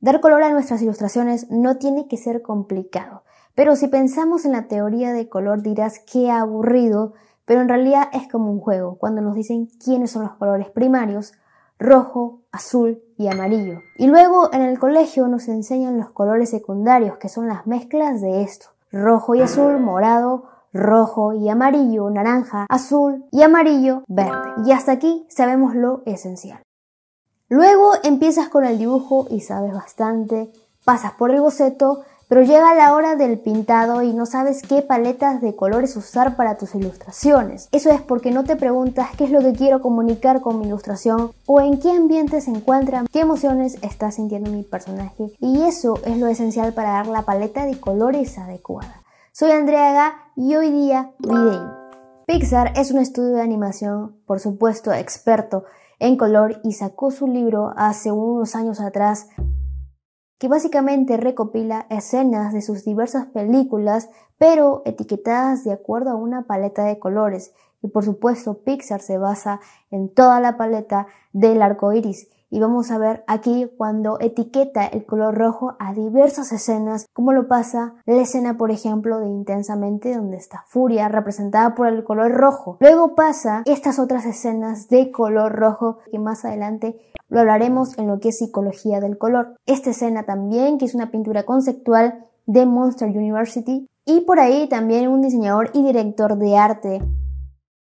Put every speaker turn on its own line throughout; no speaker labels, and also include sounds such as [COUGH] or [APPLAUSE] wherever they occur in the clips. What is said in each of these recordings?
Dar color a nuestras ilustraciones no tiene que ser complicado, pero si pensamos en la teoría de color dirás que aburrido, pero en realidad es como un juego, cuando nos dicen quiénes son los colores primarios, rojo, azul y amarillo. Y luego en el colegio nos enseñan los colores secundarios, que son las mezclas de esto, rojo y azul, morado, rojo y amarillo, naranja, azul y amarillo, verde. Y hasta aquí sabemos lo esencial. Luego empiezas con el dibujo y sabes bastante, pasas por el boceto, pero llega la hora del pintado y no sabes qué paletas de colores usar para tus ilustraciones. Eso es porque no te preguntas qué es lo que quiero comunicar con mi ilustración o en qué ambiente se encuentra, qué emociones está sintiendo mi personaje y eso es lo esencial para dar la paleta de colores adecuada. Soy Andrea Gá y hoy día video. Pixar es un estudio de animación, por supuesto, experto en color y sacó su libro hace unos años atrás que básicamente recopila escenas de sus diversas películas, pero etiquetadas de acuerdo a una paleta de colores. Y por supuesto, Pixar se basa en toda la paleta del arco iris. Y vamos a ver aquí cuando etiqueta el color rojo a diversas escenas, como lo pasa la escena, por ejemplo, de Intensamente, donde está Furia representada por el color rojo. Luego pasa estas otras escenas de color rojo que más adelante lo hablaremos en lo que es psicología del color. Esta escena también, que es una pintura conceptual de Monster University, y por ahí también un diseñador y director de arte.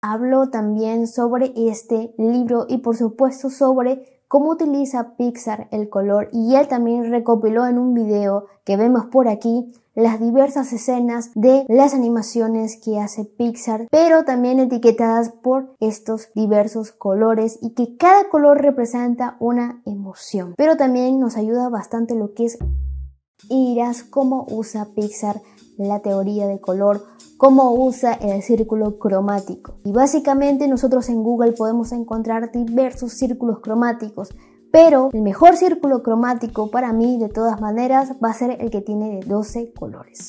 Hablo también sobre este libro y por supuesto sobre cómo utiliza Pixar el color y él también recopiló en un video que vemos por aquí las diversas escenas de las animaciones que hace Pixar, pero también etiquetadas por estos diversos colores y que cada color representa una emoción. Pero también nos ayuda bastante lo que es iras, cómo usa Pixar la teoría de color, cómo usa el círculo cromático. Y básicamente nosotros en Google podemos encontrar diversos círculos cromáticos, pero el mejor círculo cromático para mí de todas maneras va a ser el que tiene 12 colores.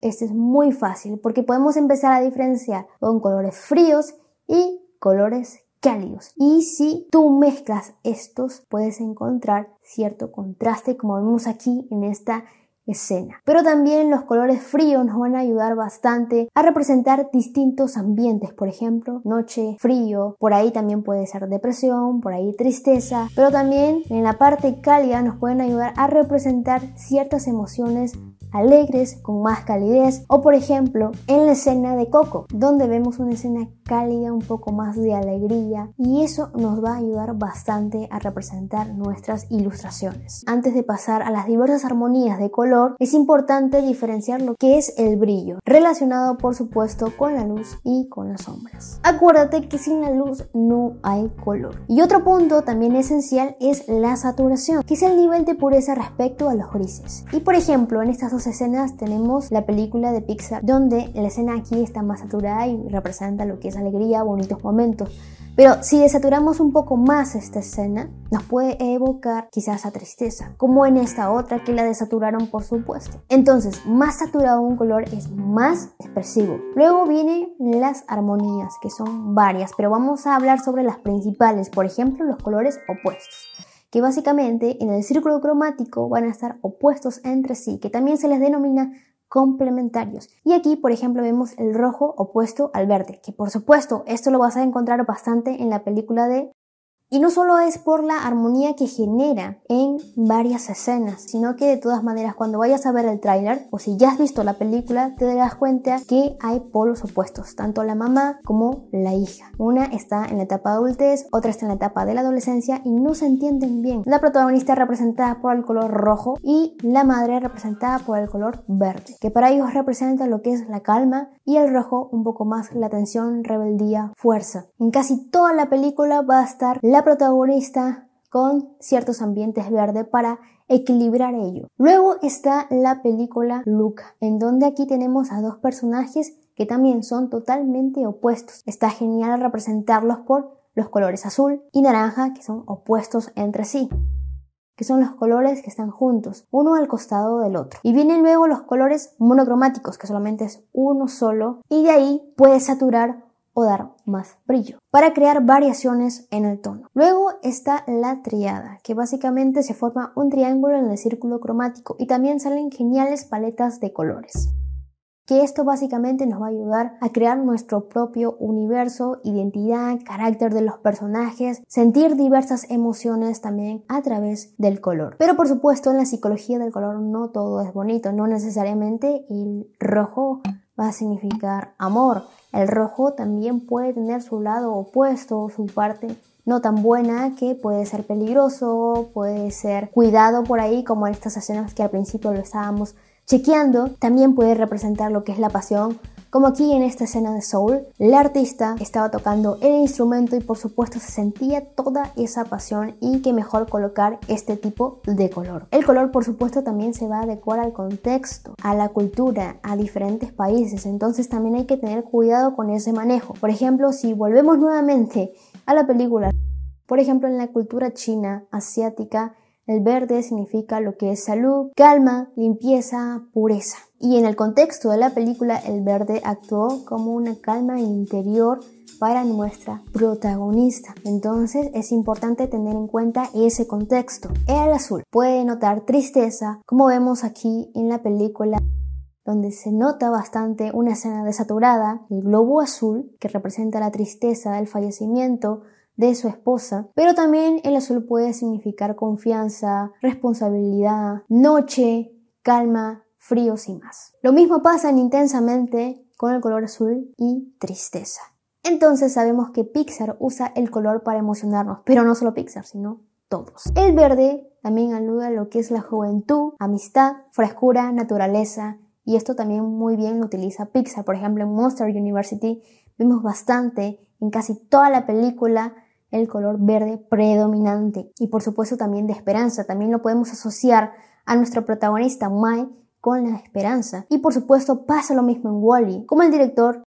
Este es muy fácil porque podemos empezar a diferenciar con colores fríos y colores cálidos. Y si tú mezclas estos, puedes encontrar cierto contraste como vemos aquí en esta escena. Pero también los colores fríos nos van a ayudar bastante a representar distintos ambientes, por ejemplo, noche, frío, por ahí también puede ser depresión, por ahí tristeza, pero también en la parte cálida nos pueden ayudar a representar ciertas emociones alegres, con más calidez, o por ejemplo en la escena de Coco, donde vemos una escena cálida, un poco más de alegría, y eso nos va a ayudar bastante a representar nuestras ilustraciones. Antes de pasar a las diversas armonías de color, es importante diferenciar lo que es el brillo, relacionado por supuesto con la luz y con las sombras. Acuérdate que sin la luz no hay color. Y otro punto también esencial es la saturación, que es el nivel de pureza respecto a los grises. Y por ejemplo, en estas dos escenas tenemos la película de Pixar, donde la escena aquí está más saturada y representa lo que es alegría, bonitos momentos. Pero si desaturamos un poco más esta escena, nos puede evocar quizás a tristeza, como en esta otra que la desaturaron por supuesto. Entonces, más saturado un color es más expresivo. Luego vienen las armonías, que son varias, pero vamos a hablar sobre las principales, por ejemplo, los colores opuestos que básicamente en el círculo cromático van a estar opuestos entre sí, que también se les denomina complementarios. Y aquí, por ejemplo, vemos el rojo opuesto al verde, que por supuesto esto lo vas a encontrar bastante en la película de y no solo es por la armonía que genera en varias escenas, sino que de todas maneras cuando vayas a ver el tráiler o si ya has visto la película te darás cuenta que hay polos opuestos, tanto la mamá como la hija. Una está en la etapa adultez, otra está en la etapa de la adolescencia y no se entienden bien. La protagonista representada por el color rojo y la madre representada por el color verde, que para ellos representa lo que es la calma, y el rojo un poco más la tensión, rebeldía, fuerza. En casi toda la película va a estar la protagonista con ciertos ambientes verde para equilibrar ello. Luego está la película Luca, en donde aquí tenemos a dos personajes que también son totalmente opuestos. Está genial representarlos por los colores azul y naranja que son opuestos entre sí que son los colores que están juntos, uno al costado del otro. Y vienen luego los colores monocromáticos, que solamente es uno solo, y de ahí puedes saturar o dar más brillo para crear variaciones en el tono. Luego está la triada, que básicamente se forma un triángulo en el círculo cromático y también salen geniales paletas de colores que esto básicamente nos va a ayudar a crear nuestro propio universo, identidad, carácter de los personajes, sentir diversas emociones también a través del color. Pero por supuesto en la psicología del color no todo es bonito, no necesariamente el rojo va a significar amor. El rojo también puede tener su lado opuesto, su parte no tan buena que puede ser peligroso, puede ser cuidado por ahí como en estas escenas que al principio lo estábamos Chequeando también puede representar lo que es la pasión, como aquí en esta escena de Soul, el artista estaba tocando el instrumento y por supuesto se sentía toda esa pasión y que mejor colocar este tipo de color. El color por supuesto también se va a adecuar al contexto, a la cultura, a diferentes países, entonces también hay que tener cuidado con ese manejo. Por ejemplo, si volvemos nuevamente a la película, por ejemplo en la cultura china, asiática, el verde significa lo que es salud, calma, limpieza, pureza. Y en el contexto de la película, el verde actuó como una calma interior para nuestra protagonista. Entonces es importante tener en cuenta ese contexto. El azul puede notar tristeza, como vemos aquí en la película donde se nota bastante una escena desaturada, el globo azul, que representa la tristeza del fallecimiento, de su esposa, pero también el azul puede significar confianza, responsabilidad, noche, calma, fríos y más. Lo mismo pasa intensamente con el color azul y tristeza. Entonces sabemos que Pixar usa el color para emocionarnos, pero no solo Pixar, sino todos. El verde también alude a lo que es la juventud, amistad, frescura, naturaleza, y esto también muy bien lo utiliza Pixar. Por ejemplo, en Monster University vemos bastante en casi toda la película el color verde predominante y por supuesto también de esperanza. También lo podemos asociar a nuestro protagonista Mai con la esperanza. Y por supuesto pasa lo mismo en Wally, -E, como el director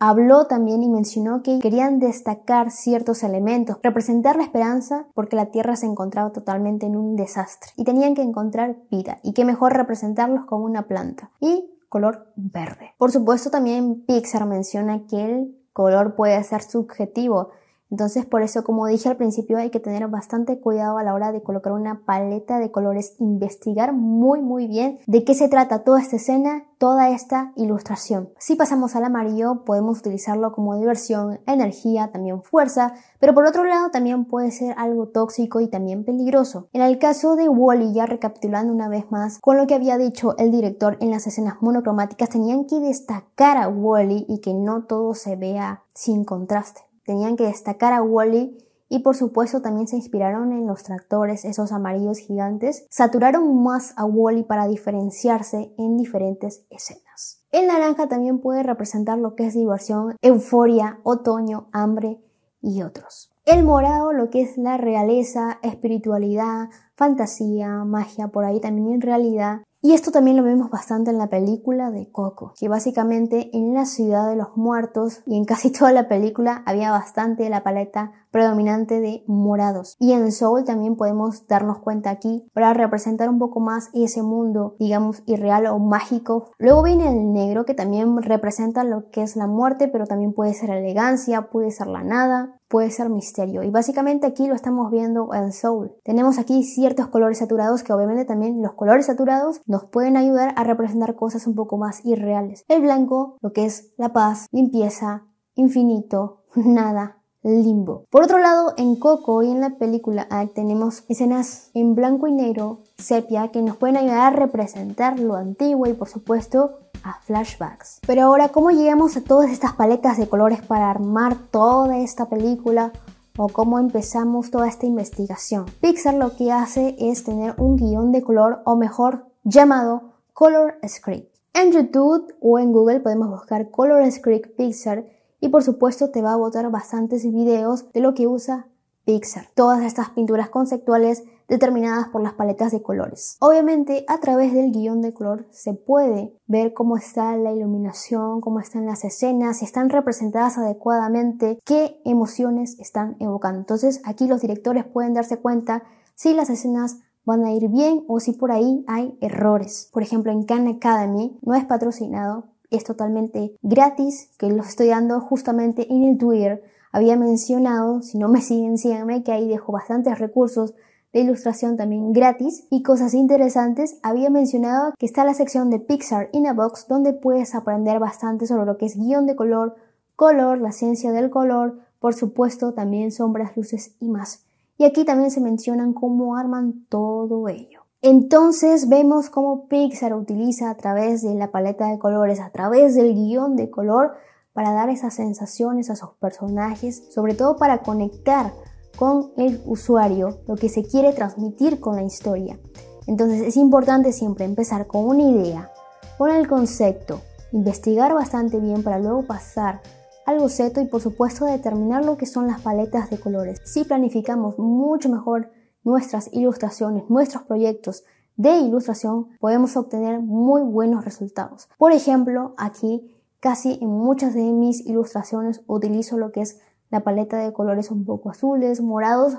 Habló también y mencionó que querían destacar ciertos elementos, representar la esperanza porque la Tierra se encontraba totalmente en un desastre y tenían que encontrar vida y qué mejor representarlos como una planta y color verde. Por supuesto también Pixar menciona que el color puede ser subjetivo, entonces, por eso, como dije al principio, hay que tener bastante cuidado a la hora de colocar una paleta de colores, investigar muy, muy bien de qué se trata toda esta escena, toda esta ilustración. Si pasamos al amarillo, podemos utilizarlo como diversión, energía, también fuerza, pero por otro lado también puede ser algo tóxico y también peligroso. En el caso de Wally, ya recapitulando una vez más con lo que había dicho el director en las escenas monocromáticas, tenían que destacar a Wally y que no todo se vea sin contraste. Tenían que destacar a Wally y por supuesto también se inspiraron en los tractores, esos amarillos gigantes, saturaron más a Wally para diferenciarse en diferentes escenas. El naranja también puede representar lo que es diversión, euforia, otoño, hambre y otros. El morado lo que es la realeza, espiritualidad, fantasía, magia, por ahí también en realidad. Y esto también lo vemos bastante en la película de Coco, que básicamente en la ciudad de los muertos y en casi toda la película había bastante de la paleta predominante de morados. Y en Soul también podemos darnos cuenta aquí para representar un poco más ese mundo, digamos, irreal o mágico. Luego viene el negro que también representa lo que es la muerte, pero también puede ser elegancia, puede ser la nada, puede ser misterio. Y básicamente aquí lo estamos viendo en Soul. Tenemos aquí ciertos colores saturados que obviamente también los colores saturados nos pueden ayudar a representar cosas un poco más irreales. El blanco, lo que es la paz, limpieza, infinito, [LAUGHS] nada, limbo. Por otro lado, en Coco y en la película ah, tenemos escenas en blanco y negro, sepia, que nos pueden ayudar a representar lo antiguo y por supuesto a flashbacks. Pero ahora, ¿cómo llegamos a todas estas paletas de colores para armar toda esta película? o cómo empezamos toda esta investigación. Pixar lo que hace es tener un guión de color o mejor llamado Color Script. En YouTube o en Google podemos buscar Color Script Pixar y por supuesto te va a botar bastantes videos de lo que usa Pixar. Todas estas pinturas conceptuales determinadas por las paletas de colores. Obviamente, a través del guión de color se puede ver cómo está la iluminación, cómo están las escenas, si están representadas adecuadamente, qué emociones están evocando. Entonces, aquí los directores pueden darse cuenta si las escenas van a ir bien o si por ahí hay errores. Por ejemplo, en Khan Academy no es patrocinado es totalmente gratis, que lo estoy dando justamente en el Twitter. Había mencionado, si no me siguen, síganme, que ahí dejo bastantes recursos de ilustración también gratis y cosas interesantes, había mencionado que está la sección de Pixar in a Box donde puedes aprender bastante sobre lo que es guión de color, color, la ciencia del color, por supuesto también sombras, luces y más. Y aquí también se mencionan cómo arman todo ello. Entonces vemos cómo Pixar utiliza a través de la paleta de colores, a través del guión de color, para dar esas sensaciones a sus personajes, sobre todo para conectar con el usuario lo que se quiere transmitir con la historia. Entonces es importante siempre empezar con una idea, con el concepto, investigar bastante bien para luego pasar al boceto y por supuesto determinar lo que son las paletas de colores. Si planificamos mucho mejor nuestras ilustraciones, nuestros proyectos de ilustración, podemos obtener muy buenos resultados. Por ejemplo, aquí casi en muchas de mis ilustraciones utilizo lo que es la paleta de colores un poco azules, morados,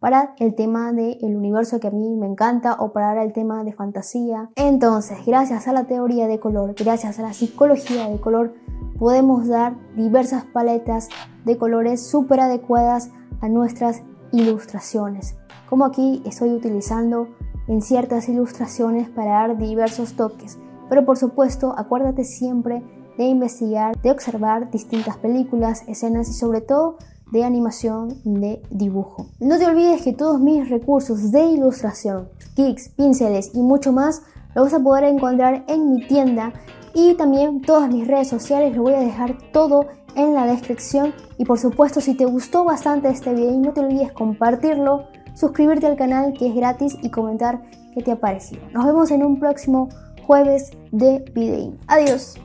para el tema del universo que a mí me encanta o para el tema de fantasía. Entonces, gracias a la teoría de color, gracias a la psicología de color, podemos dar diversas paletas de colores súper adecuadas a nuestras ilustraciones como aquí estoy utilizando en ciertas ilustraciones para dar diversos toques. Pero por supuesto, acuérdate siempre de investigar, de observar distintas películas, escenas y sobre todo de animación, de dibujo. No te olvides que todos mis recursos de ilustración, kicks, pinceles y mucho más lo vas a poder encontrar en mi tienda y también todas mis redes sociales, lo voy a dejar todo en la descripción y por supuesto si te gustó bastante este video no te olvides compartirlo suscribirte al canal que es gratis y comentar qué te ha parecido. Nos vemos en un próximo jueves de Videín. Adiós.